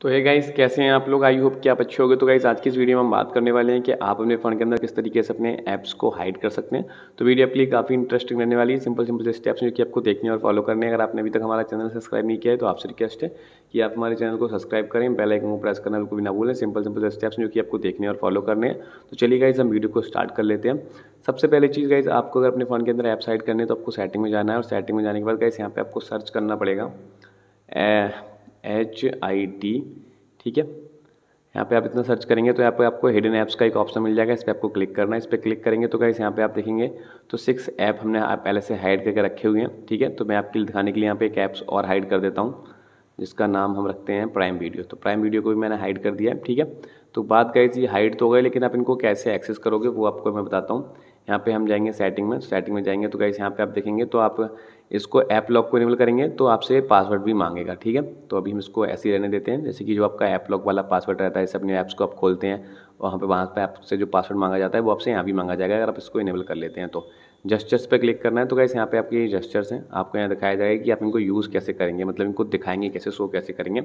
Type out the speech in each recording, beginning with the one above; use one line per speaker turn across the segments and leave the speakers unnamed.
तो है गाइस कैसे हैं आप लोग आई होप कि आप अच्छे होंगे तो गाइस आज की इस वीडियो में हम बात करने वाले हैं कि आप अपने फ़ोन के अंदर किस तरीके से अपने ऐप्स को हाइड कर सकते हैं तो वीडियो आपके लिए काफ़ी इंटरेस्टिंग रहने वाली है सिंपल सिंपल स्टेप्स जो कि आपको देखने और फॉलो करने हैं अगर आपने अभी तक हमारा चैनल सब्सक्राइब नहीं किया है तो आपसे रिक्वेस्ट है कि आप हमारे चैनल को सब्सक्राइब करें पहले एक को प्रेस करना बिल्कुल भी ना भूलें सिंपल सिंपल स्टेप्स जो कि आपको देखने और फॉलो करने हैं तो चलिए गाइज हम वीडियो को स्टार्ट कर लेते हैं सबसे पहले चीज़ गाइज आपको अगर अपने फ़ोन के अंदर ऐप्स हाइड करने तो आपको सेटिंग में जाना है और सेटिंग में जाने के बाद गाइस यहाँ पर आपको सर्च करना पड़ेगा eh, एच आई टी ठीक है यहाँ पे आप इतना सर्च करेंगे तो यहाँ पे आपको हिडन ऐप्स का एक ऑप्शन मिल जाएगा इस पर आपको क्लिक करना है इस पर क्लिक करेंगे तो कैसे यहाँ पे आप देखेंगे तो सिक्स ऐप हमने आप पहले से हाइड करके रखे हुए हैं ठीक है तो मैं आपके लिए दिखाने के लिए यहाँ पे एक ऐप्स और हाइड कर देता हूँ जिसका नाम हम रखते हैं प्राइम वीडियो तो प्राइम वीडियो को भी मैंने हाइड कर दिया है ठीक है तो बात गाइस जी हाइड तो हो गई लेकिन आप इनको कैसे एक्सेस करोगे वो आपको मैं बताता हूँ यहाँ पे हम जाएंगे सेटिंग में सेटिंग में जाएंगे तो कैसे यहाँ पे आप देखेंगे तो आप इसको ऐप लॉक को इनेबल करेंगे तो आपसे पासवर्ड भी मांगेगा ठीक है तो अभी हम इसको ऐसे ही रहने देते हैं जैसे कि जो आपका ऐप लॉक वाला पासवर्ड रहता है इसे अपने ऐप्स को आप खोलते हैं वहाँ पे वहाँ पे आपसे जो पासवर्ड मांगा जाता है वो आपसे यहाँ भी मांगा जाएगा अगर आप इसको इनेबल कर लेते हैं तो जस्चर्स पर क्लिक करना है तो कैसे यहाँ पर आपके जस्चर्स हैं आपको यहाँ दिखाया जाएगा कि आप इनको यूज़ कैसे करेंगे मतलब इनको दिखाएंगे कैसे शो कैसे करेंगे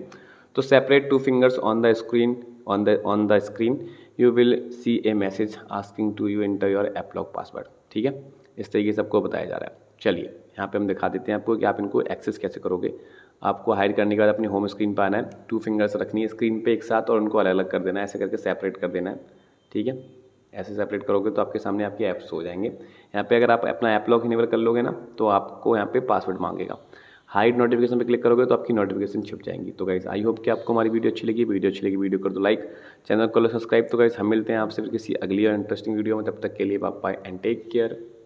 तो separate two fingers on the screen on the on the screen you will see a message asking to you enter your app lock password ठीक है इस तरीके से आपको बताया जा रहा है चलिए यहाँ पे हम दिखा देते हैं आपको कि आप इनको एक्सेस कैसे करोगे आपको हाइड करने के बाद अपनी होम स्क्रीन पर आना है टू फिंगर्स रखनी है स्क्रीन पे एक साथ और उनको अलग अलग कर देना है ऐसे करके सेपरेट कर देना है ठीक है ऐसे सेपरेट करोगे तो आपके सामने आपके ऐप्स हो जाएंगे यहाँ पे अगर आप अपना ऐप लॉक इनेबल कर लोगे ना तो आपको यहाँ पे पासवर्ड मांगेगा हाइड नोटिफिकेशन पे क्लिक करोगे तो आपकी नोटिफिकेशन छिप जाएंगी तो गाइज आई होप कि आपको हमारी वीडियो अच्छी लगी वीडियो अच्छी लगी वीडियो कर दो लाइक चैनल को लो सब्सक्राइब तो गाइज हम मिलते हैं आपसे किसी अगली और इंटरेस्टिंग वीडियो में तब तक के लिए बाय एंड टेक केयर